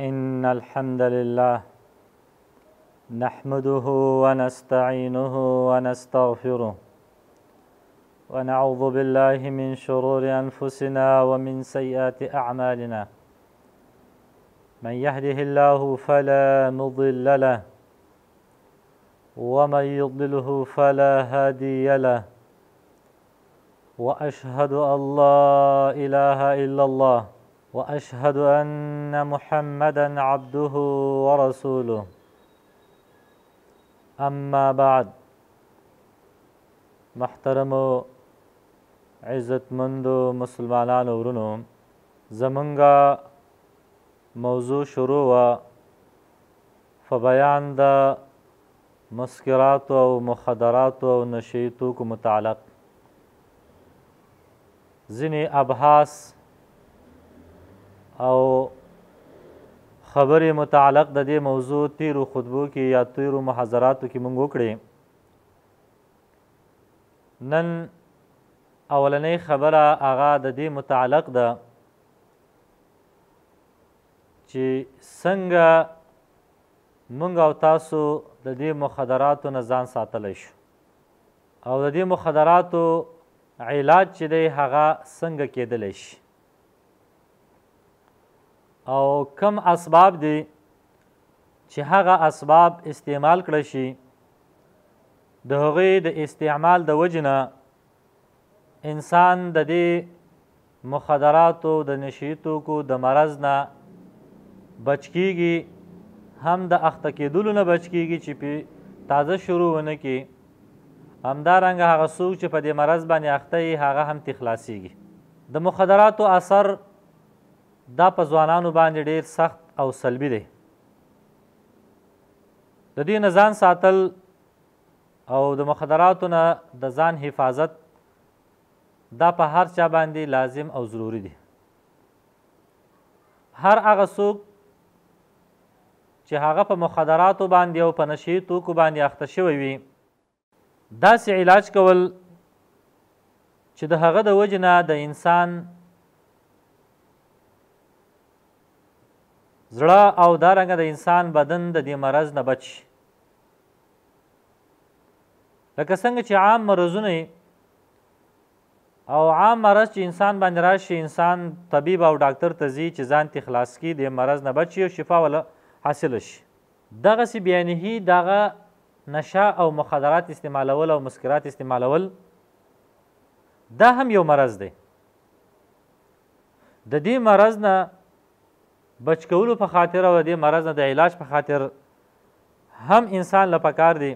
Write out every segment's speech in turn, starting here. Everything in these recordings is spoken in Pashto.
إن الحمد لله نحمده ونستعينه ونستغفره ونعوذ بالله من شرور أنفسنا ومن سيئات أعمالنا من يهده الله فلا مضل له ومن يضله فلا هادي له وأشهد أن لا إله إلا الله واشهد ان محمدا عبده ورسوله اما بعد محترم مندو مسلمانانو ورونو زمنگا موضوع شروع و فبیان دا مسکرات و مخدرات و نشیطو کو متعلق زنی ابحاث او خبرې متعلق د دې موضوع تیرو خطبو کې یا تیرو محاضراتو کې مونږ وکړې نن اولنې خبره هغه د دې متعلق ده چې څنګه مونږ او تاسو د دې مخدراتو نه ځان ساتلی شو او د دې مخدراتو علاج چې دی هغه څنګه کېدلی شي او کم اسباب دي چې هغه اسباب استعمال کړی شي د هغې د استعمال د وجنه انسان د دې مخدراتو د نشي توکو د مرض نه بچ کیږي هم د اخته کېدلو نه بچ کیږي چې په تازه شروع ونه کې همدارنګه هغه څوک چې په دې مرض باندې اخته یي هغه هم تخلاصیږي د مخدراتو اثر دا په ځوانانو باندې ډیر سخت او سلبي دی د دې نه ځان ساتل او د مخدراتو نه د ځان حفاظت دا په هر چا باندې لازم او ضروری دی هر هغه څوک چې هغه په مخدراتو باندې او په نشي توکو باندې اخته شوی وي داسې علاج کول چې د هغه د وجه نه د انسان زړه او دارنګه د انسان بدن د دې مرض نه بچ لکه څنګه چې عام مرضونه او عام مرض چې انسان باندې راشي انسان طبيب او ډاکټر ته ځي چې ځان ته خلاص کی د مرض نه بچي او شفا ولا حاصل شي دغه سی بیانه دغه نشه او مخدرات استعمالول او مسکرات استعمالول دا هم یو مرض دی د دې مرض نه بچ کولو په خاطر او د مرض نه د علاج په خاطر هم انسان له پکار دی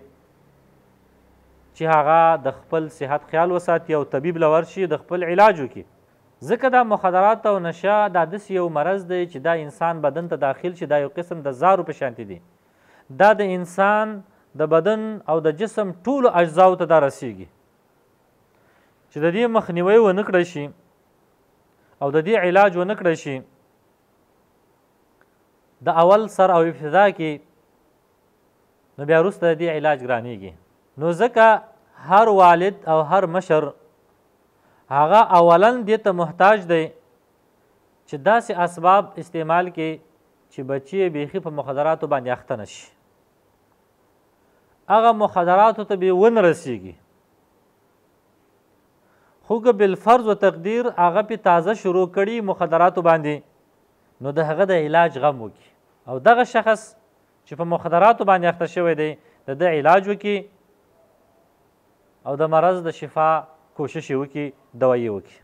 چې هغه د خپل صحت خیال وساتي او طبيب لور شي د خپل علاج وکړي ځکه دا مخدرات او نشه دا داسې یو مرض دی چې دا انسان بدن ته داخل شي دا یو قسم د زارو په شانتي دی دا د انسان د بدن او د جسم ټولو اجزاو ته دا رسیږي چې د دې مخنیوی ونه کړی شي او د دې علاج ونه کړی شي د اول سر او ابتدا کې نو بیا وروسته د دې علاج ګرانیږي نو ځکه هر والد او هر مشر هغه اولن دې ته محتاج دی چې داسې اسباب استعمال کې چې بچی بیخي په مخدراتو باندې اخته نشي هغه مخدراتو ته به ون رسیږي خو که بالفرض و تقدیر هغه پې تازه شروع کړي مخدراتو باندې نو د هغه د علاج غم وکړي او دغه شخص چې په مخدراتو باندې اخته شوی دی د د علاج وکړي او د مرض د شفا کوشش یې وکړي دوا یې وکړي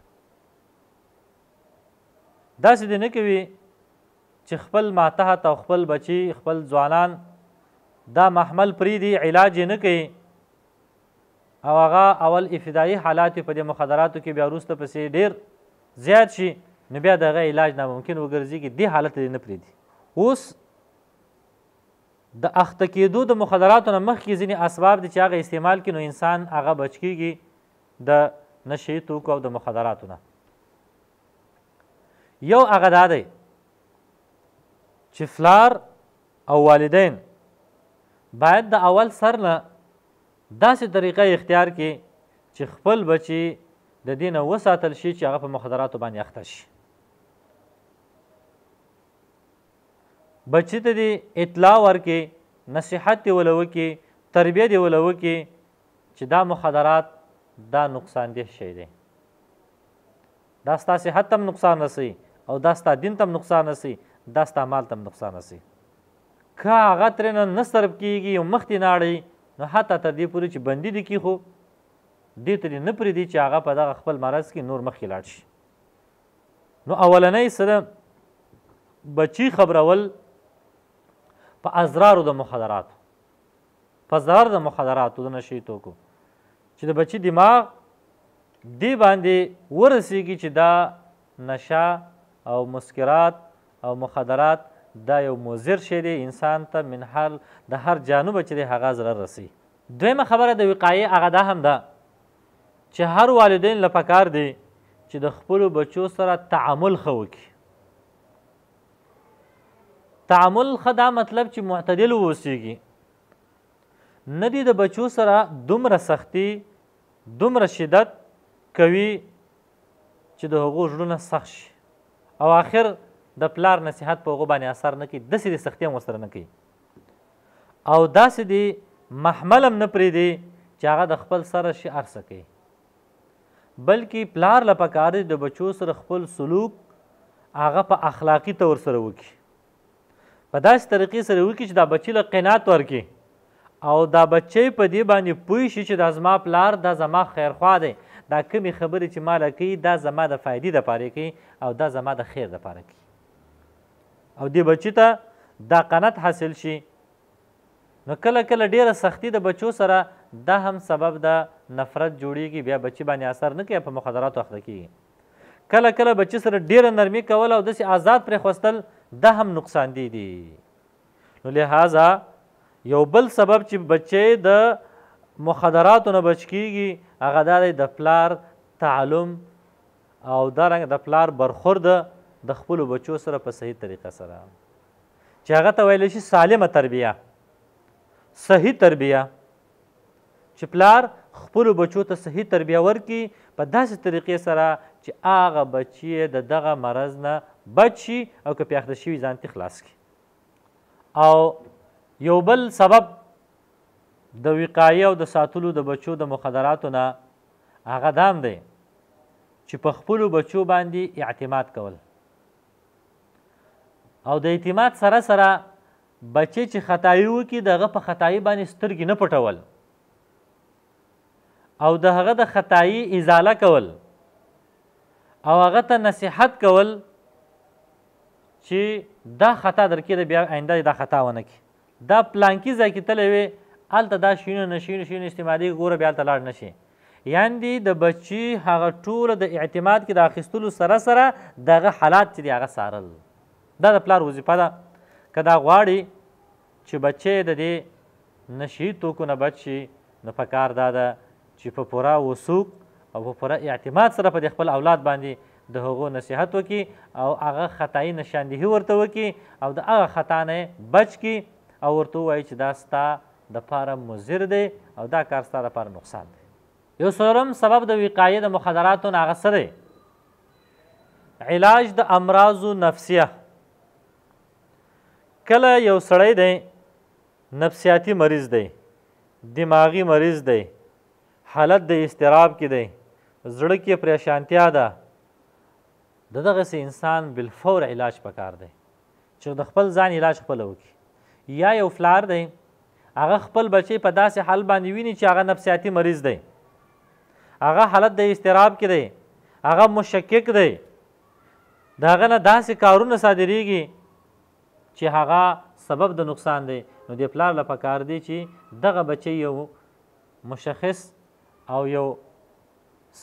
داسې دی نه کوي چې خپل ماتحت او خپل بچي خپل ځوانان دا محمل پریدي علاج یې نه کوي او هغه اول ابتدایي حالات په د مخدراتو کې بیا وروسته پسې ډیر زیات شي نو بیا دغه علاج ناممکن وګرځي کې دی حالت نه پریدي اوس د اخته کېدو د مخدراتو نه مخکې ځینې اسباب دي چې هغه استعمال کړي نو انسان هغه بچ کېږي د نشهي توکو او د مخدراتو نه یو هغه دا دی چې فلار او والدین باید د اول سر نه داسې طریقه اختیار کړي چې خپل بچي د دینه وساتل شي چې هغه په مخدراتو باندې اخته شي بچی ته دی اطلاع ورکې نصیحت دی ولو کې تربیه دی ولو کې چې دا مخدرات دا نقصان دی شي دی دا ستا صحت تم نقصان رسي او دا ستا دین تم نقصان رسي دا ستا مال تم نقصان رسي که هغه ترنه نه صرف کیږي او مخکې ناړي نو حتی تر دې پورې چې بندي دي کی خو دې ترې نه پرېږدي چې هغه په دغه خپل مرض کې نور مخکې لاړ شي نو اولنۍ سره بچی خبرول په ازرار د مخدرات په ضرر د مخدرات د نشي توکو چې د بچي دماغ دی باندې ورسیږي چې دا نشا او مسکرات او مخدرات دا یو مضر شی دی انسان ته من حال د هر جانب چې دی هغه ضرر رسی دویمه خبره د وقایې هغه دا هم ده چې هر والدین لپاره کار دی چې د خپل بچو سره تعامل خو وکړي تعامل خدا مطلب چې معتدل ووسیږي نه دی د بچو سره دومره سختی دومره شدت کوي چې د هغو زړونه سخت شي او آخر د پلار نصیحت په هغو باندې اثر نه کوي داسې د سختي هم ورسره نه کوي او داسې دی محمل هم نه پرېږدي چې هغه د خپل سره شي ارسه کوي بلکې پلار له پکار د بچو سره خپل سلوک هغه په اخلاقي طور سره وکړي په داسې طریقې سره وکړي چې دا بچی له قناعت ورکړي او دا بچی په دې باندې پوه شي چې دا زما پلار دا زما خیرخوا دی دا کمی خبرې چې ما کوي دا زما د فایدې دپاره کوي او دا زما د خیر دپاره کوي او دې بچی ته دا قنت حاصل شي نو کله کله ډیره سختی د بچو سره دا هم سبب د نفرت جوړیږي بیا بچی باندې اثر نه کوي په مخدراتو اخته کیږي کله کله بچی سره ډیره نرمي کول او داسې آزاد پرېښوستل د هم نقصان دی دي نو لہذا یو بل سبب چې بچي د مخدراتو نه بچ کیږي هغه د د پلار تعلم او دارنګ د پلار برخورد د خپل بچو سره په صحیح طریقه سره چې هغه ته ویل شي سالمه تربیه صحیح تربیه چې پلار خپل بچو ته صحیح تربیه ورکړي په داسې طریقې سره چې هغه بچی د دغه مرض نه بچ شي او که پیاخته شوي ځان ترې خلاص کړي او یو بل سبب د وقایې او د ساتلو د بچو د مخدراتو نه هغه دام دی چې په خپلو بچو باندې اعتماد کول او د اعتماد سره سره بچی چې خطایي وکړي دغه په خطایي باندې سترګې نه پټول او د هغه د خطایي ازاله کول او هغه ته نصیحت کول چې دا خطا درکې د بیا آینده دا خطا ونه کی دا پلانکی ځای کې تلې وي الته دا شینه نشینه شینه استعمالي ګوره بیا ته لاړ نشي یعنی د بچي هغه ټول د اعتماد کې د اخیستلو سره سره دغه حالات چې هغه سارل دا د پلار وظیفه ده کدا غواړي چې بچي د دې نشي توکو نه بچي نو پکار دا ده چې په پوره وسوق او په پوره اعتماد سره په خپل اولاد باندې د هغو نصیحت وکړي او هغه خطایي نشاندهي ورته وکړي او د هغه خطا نه بچ کی او ورته وایي چې دا ستا د پاره مضر دی او دا کار ستا د پاره نقصان دی یو څلورم سبب د وقایې د مخدراتو نه هغه څه علاج د امراضو نفسیه کله یو سړی دی نفسیاتی مریض دی دماغي مریض دی حالت د استراب کې دی زړه کې پریشانتیا ده د دغسې انسان بالفور علاج پکار دی چې د خپل ځان علاج خپله وکړي یا یو فلار دی هغه خپل بچی په داسې حال باندې ویني چې هغه نفسیاتي مریض دی هغه حالت د استراب کې دی هغه مشکک دی د هغه نه داسې کارونه صادریږي چې هغه سبب د نقصان دی نو د پلار لپاره کار دی چې دغه بچی یو مشخص او یو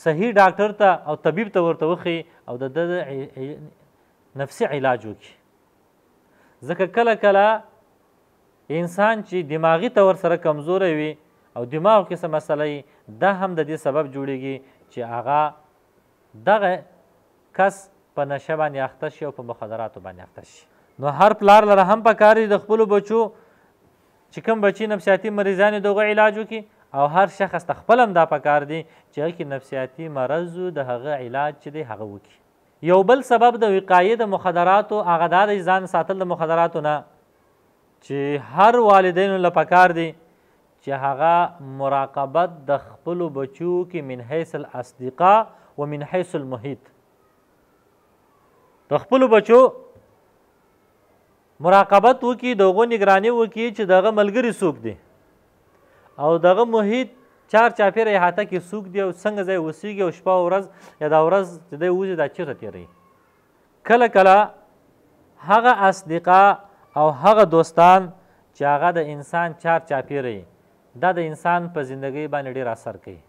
صحیح ډاکټر ته او طبيب ته ورته وخی او د د نفسي علاج وکړي ځکه کله کله انسان چې دماغي تور سره کمزور وي او دماغ کې څه مسله دا هم د دې سبب جوړیږي چې هغه دغه کس په نشه باندې اخته شي او په مخدراتو باندې اخته شي نو هر پلار لره هم پکار دي د خپلو بچو چې کوم بچي نفسیاتي مریضان دغه علاج وکړي او هر شخص ته خپل هم دا پکار دی چې هغه کې نفسیاتي مرض د هغه علاج چې دی هغه وکړي یو بل سبب د وقایې د مخدراتو هغه دا دی ځان ساتل د مخدراتو نه چې هر والدینو له پکار دی چې هغه مراقبت د خپلو بچو کې من حیث الاصدقاء و من حیث المحیط د خپلو بچو مراقبت وکړي د هغو نگراني وکړي چې دغه ملګري څوک دی او دغه محیط چار چاپېره احاطه کې څوک دی او څنګه ځای اوسېږي او شپه او ورځ یا دا ورځ چې دی وځي دا چېرته تېروي کله کله هغه اصدقا او هغه دوستان چې هغه د انسان چار چاپېره دا د انسان په زندګۍ باندې ډېر اثر کوي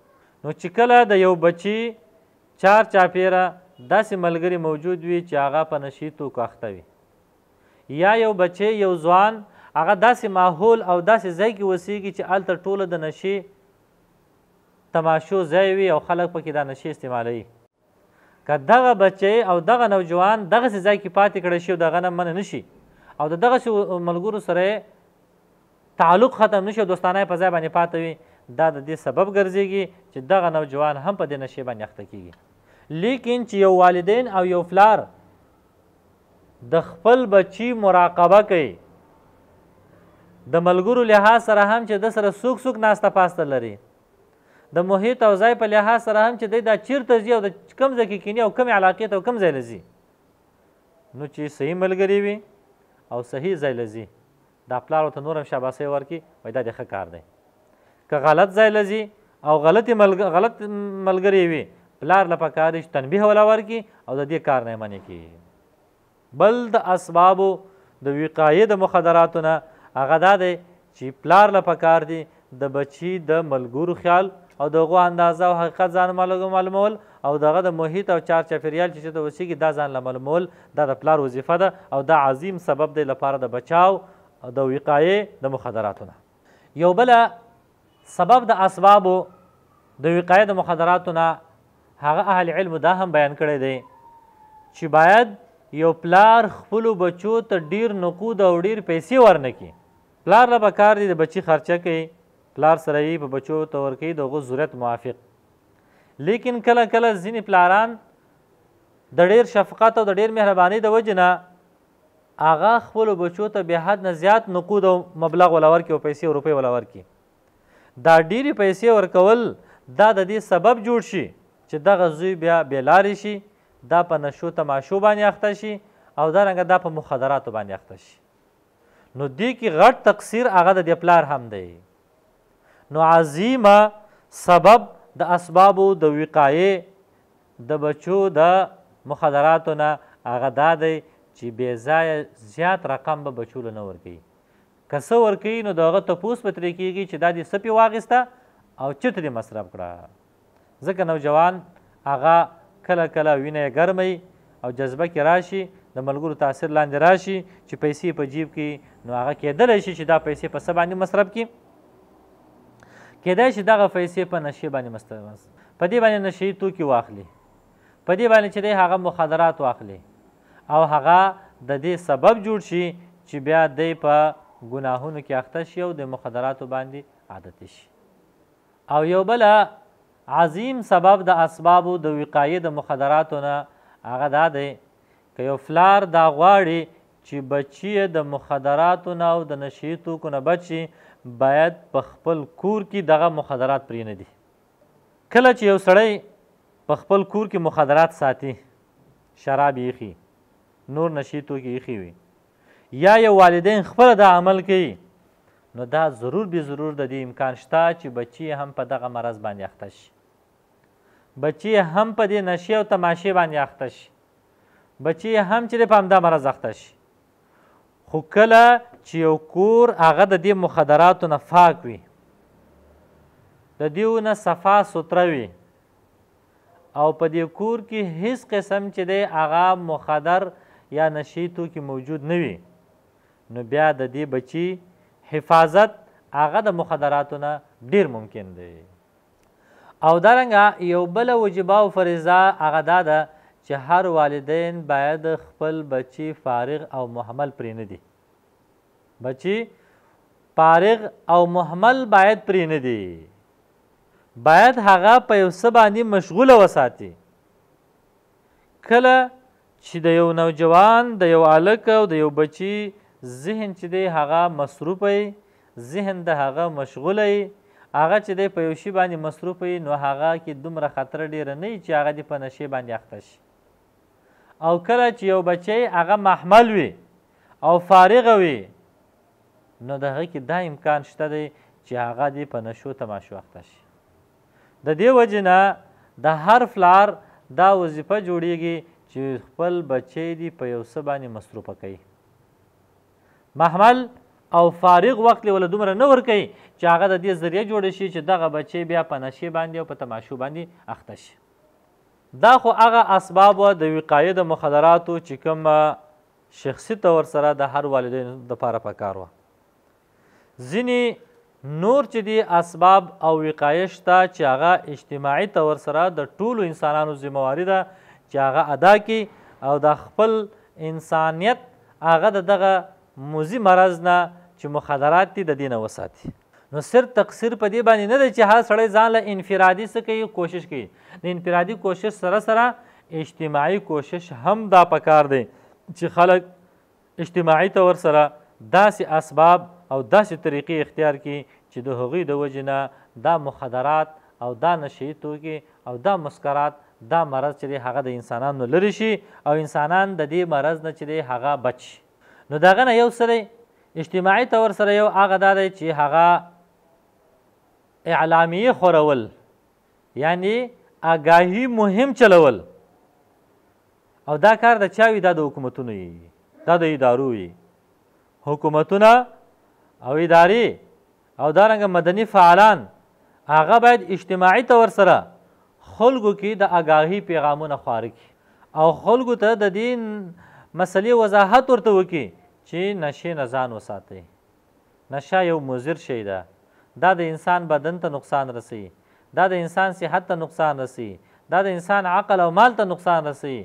نو چې کله د یو بچي چار چاپېره داسې ملګري موجود وي چې هغه په نشي توکو اخته وي یا یو بچی یو ځوان هغه داسې ماحول او داسې ځای کې وسیږي چې هلته ټوله د نشې تماشو ځای وي او خلک پکې دا نشې استعمالوي که دغه بچی او دغه نوجوان دغسې ځای کې پاتې کړی شي او دغه نه منع نشي او د دغسې ملګرو سره تعلق ختم نشي او دوستانه یې په ځای باندې پاتې وي دا د دې سبب ګرځېږي چې دغه نوجوان هم په دې نشې باندې اخته کیږي لیکن چې یو والدین او یو پلار د خپل بچی مراقبه کوي د ملګرو لحاظ سره هم چې د سره سوک سوک ناسته پاسته لري د محیط او ځای په لحاظ سره هم چې دی دا چیرته ځي او د کم ځای کې کینی او کمې علاقې ته او کم ځای لځي نو چې صحیح ملګری وي او صحیح ځای لځي دا پلار ته نورم شاباسه ورکی وای دا د ښه کار دی که غلط ځای لځي او غلط ملګ... غلط ملګری وي پلار لپاره کار چې تنبیه ولا ورکی او د دې کار نه منې کی بل د اسباب د وقایې د مخدراتونه هغه دا دی چې پلار له پکار دی د بچی د ملګرو خیال او دغه اندازه او حقیقت ځان معلومول او دغه د محیط او چار چاپیریال چې د وسیګي دا ځان معلومول دا د پلار وظیفه ده او دا عظیم سبب دی لپاره د بچاو او د وقایې د مخدراتونه یو بل سبب د اسبابو د وقایې د مخدراتونه هغه اهل علم دا هم بیان کړی دی چې باید یو پلار خپلو بچو ته ډیر نقود او ډیر پیسې ورنکي پلار له به کار دی د بچي خرچه کوي پلار سره یې په بچو ته ورکوي د هغو ضرورت موافق لیکن کله کله ځینې پلاران د ډیر شفقت او د ډیر مهربانۍ د وجې نه هغه خپلو بچو ته بې حد نه زیات نقود او مبلغ ولا ورکړي او پیسې او روپۍ ولا ورکړي دا ډیرې پیسې ورکول دا د دې سبب جوړ شي چې دغه زوی بیا بې لارې شي دا په نشو تماشو باندې اخته شي او دا رنګه دا په مخدراتو باندې اخته شي نو دی کې غټ تقصیر هغه د پلار هم دی نو عظیمه سبب د اسبابو د وقایې د بچو د مخدراتو نه هغه دا دی چې بې ځایه زیات رقم به بچو له نه ورکوي که څه ورکوي نو د هغه تپوس به ترې کېږي چې دا دې څه پې واخیسته او چه ترې مصرف کړه ځکه نوجوان هغه کله کله وینه ګرموي او جذبه کې راشي د ملګرو تاثیر لاندې راشي چې پیسې په جیب کې نو هغه کېدل شي چې دا پیسې په سبا باندې مصرف کی کېدای شي دغه پیسې په نشي باندې مصرف په دې باندې نشي تو کې واخلي په دې باندې چې هغه مخدرات واخلي او هغه د دې سبب جوړ شي چې بیا د په ګناهونو کې اخته شي او د مخدراتو باندې عادت شي او یو بل عظیم سبب د اسبابو د وقایې د مخدراتو نه هغه دا دی که یو فلار دا غواړي چې بچی د مخدراتو نه او د نشې توکو نه بچي باید په خپل کور کې دغه مخدرات پرې نه دي کله چې یو سړی په خپل کور کې مخدرات ساتي شراب یخي نور نشې توکي یخي وي یا یو والدین خپل دا عمل کوي نو دا ضرور به ضرور د دې امکان شته چې بچی هم په دغه مرض باندې اخته شي بچی هم په دې نشې او تماشې باندې اخته شي بچی هم چې په همدا مرض اخته شي خو کله چې یو کور هغه د دې مخدراتو نه پاک وي د دیو نه صفا سوتره وي او په دې کور کې هیڅ قسم چې دی هغه مخدر یا نشي توکي موجود نه وي نو بیا د دې بچي حفاظت هغه د مخدراتو نه ډیر ممکن دی او دارنګه یو بل وجبه او فریضه هغه دا ده چې هر والدین باید خپل بچی فارغ او محمل پرې نه دي بچی فارغ او محمل باید پرې نه دي باید هغه په یو څه باندې مشغوله وساتي کله چې د یو نوجوان د یو هلک او د یو بچی ذهن چې دی هغه مصروف ذهن د هغه مشغوله هغه چې دی په یو شی باندې مصروف نو هغه کې دومره خطر ډیره نه چې هغه دی په نشې باندې اخته شي او کله چې یو بچی هغه محمل وي او فارغ وي نو د هغې کې دا امکان شته دی چې هغه دې په نشو تماشو اخته شي د دې وجې نه د هر پلار دا وظیفه جوړیږي چې خپل بچی دې په یو څه باندې مصروفه کوي محمل او فارغ وخت له دومره نه ور کوي چې هغه د دې ذریعہ جوړ شي چې دغه بچی بیا په نشې باندې او په تماشو باندې اخته شي دا خو هغه اسباب د وقایې د مخدراتو چې کوم شخصي تور سره د هر والدین لپاره پکار و ځینی نور چې دی اسباب او وقایې شته چې هغه اجتماعي تور سره د ټولو انسانانو ذمہواری ده چې هغه ادا کی او د خپل انسانیت هغه دغه موزي مرض نه چې مخدرات دي د دینه وساتي نو صرف تقصیر په دې باندې نه دی چې هر سړی ځان له انفرادي څه کوي کوشش کوي د انفرادي کوشش سره سره اجتماعي کوشش هم دا پکار دی چې خلک اجتماعي طور سره داسې اسباب او داسې طریقې اختیار کړي چې د هغوی د وجې نه دا مخدرات او دا نشي توکي او دا مسکرات دا مرض چې هغه د انسانانو لري شي او انسانان د دې مرض نه چې هغه بچ نو داغه نه یو سره اجتماعي طور سره یو هغه دا دی چې هغه اعلامیه خورول یعنی آگاهی مهم چلول او دا کار د چاوي دا د حکومتونو یي دا د ادارو یي حکومتونه او ادارې او دارنګه مدني فعالان هغه باید اجتماعي طور سره خلکو کې د آگاهی پیغامونه خوار کړي او خلکو ته د دین مسلې وضاحت ورته وکړي چې نشې نه ځان وساتئ نشه یو مضر شی ده دا د انسان بدن ته نقصان رسی دا د انسان صحت ته نقصان رسی دا د انسان عقل او مال ته نقصان رسی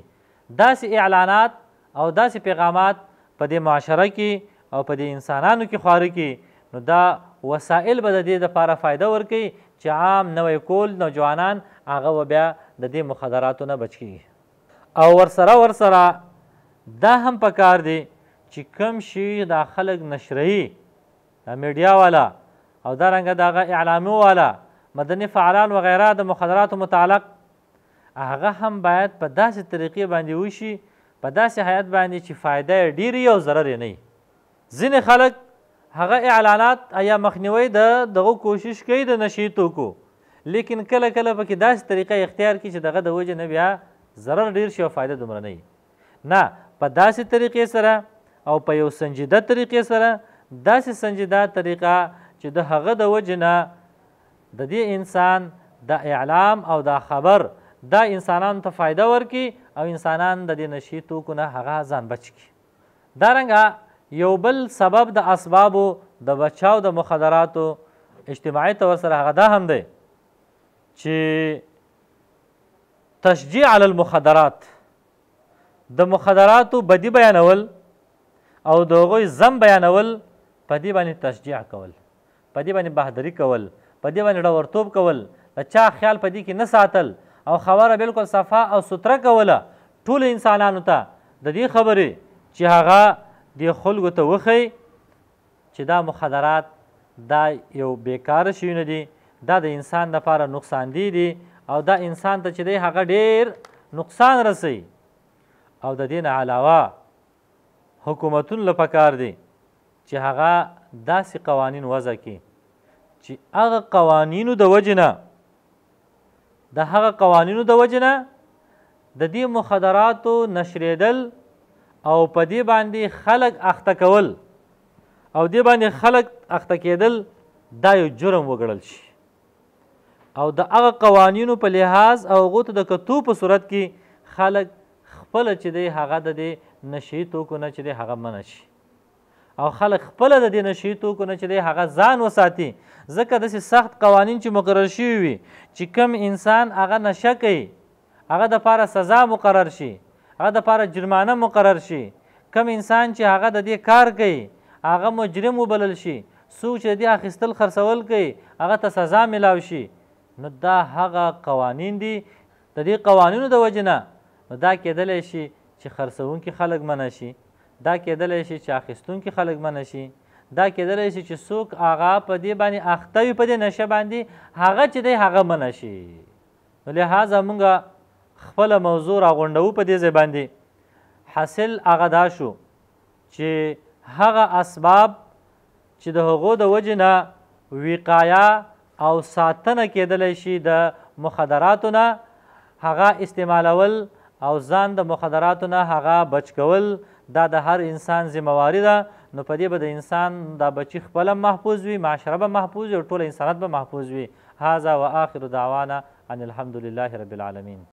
داسې اعلانات او داسې پیغامات په دې معاشره کې او په دې انسانانو کې خواره کې نو دا وسایل به د دې لپاره فایده ورکوي چې عام نوی کول نوجوانان هغه و بیا د دې مخدراتو نه بچ کیږي او ورسره ورسره دا هم پکار دی چې کم شي دا خلک نشري دا میډیا والا او دارنګه دغه دا اعلامي والا مدني فعالان وغیرہ د مخدرات متعلق هغه هم باید په داسې طریقې باندې وشي په داسې حیات باندې چې فایده یې ډېر او ضرر یې نه ځینې خلک هغه اعلانات یا مخنیوي د دغه کوشش کوي د نشي توکو لیکن کله کله پکې داسې طریقه اختیار کړي چې دغه د وجې نه بیا ضرر ډېر شي او فایده دومره نه نه په داسې طریقې سره او په یو سنجیده طریقې سره داسې سنجیده طریقه چې د هغه د وجنه د دې انسان د اعلام او دا خبر دا انسانانو ته فایده ورکي او انسانان د دې نشي توکو نه هغه ځان بچ کی دارنګه یو بل سبب د اسبابو د بچاو د مخدراتو اجتماعي طور سره هغه دا هم دی چې تشجیع علی المخدرات د مخدراتو بدی بیانول او د غوی زم بیانول په دې باندې تشجیع کول په دې باندې بهادري کول په دې باندې ډاورتوب کول د چا خیال په دې کې نه ساتل او خبره بالکل صفا او سوتره کوله ټول انسانانو ته د دې خبرې چې هغه د خلکو ته وښی چې دا مخدرات دا یو بیکاره شیونه دي دا د انسان لپاره نقصان دی دي او دا انسان ته چې دی هغه ډیر نقصان رسی او د دې نه علاوه حکومتونو له پکار دي چې هغه داسې قوانین وضع کی چې هغه قوانینو د وجنه د هغه قوانینو د وجنه د دې مخدراتو نشریدل او په دې باندې خلک اخته کول او دې باندې خلک اخته کېدل دا یو جرم وګڼل شي او د هغه قوانینو په لحاظ او غوته د کتو په صورت کې خلک خپل چې دی هغه د نشي توکو نه چې دی هغه منشي او خلک خپل د دې نشي توکو نه چې دی هغه ځان وساتي ځکه داسې سخت قوانین چې مقرر شوي وي چې کم انسان هغه نشه کوي هغه د پاره سزا مقرر شي هغه د پاره جرمانه مقرر شي کم انسان چې هغه د دې کار کوي هغه مجرم وبلل شي څوک چې دې اخیستل خرڅول کوي هغه ته سزا میلاو شي نو دا هغه قوانین دي د دې قوانینو د وجې نه دا کېدلی شي چې خرڅوونکي خلک منع شي دا کېدلی شي چې اخیستونکي خلک منه شي دا کېدلی شي چې څوک هغه په دې باندې اخته وي په دې نشه باندې هغه چې دی هغه منه شي نو لحاظه مونږ خپله موضوع راغونډوو په دې ځای باندې حاصل هغه دا شو چې هغه اسباب چې د هغو د وجې نه وقایا او ساتنه کېدلی شي د مخدراتو نه هغه استعمالول او ځان د مخدراتو نه هغه بچ کول دا د هر انسان ذمواري ده نو په دې به د انسان دا بچي خپله محفوظ وي معاشره به محفوظ وي او ټول انسانیت به محفوظ وي هذا واخر دعوانا ان الحمد لله رب العالمین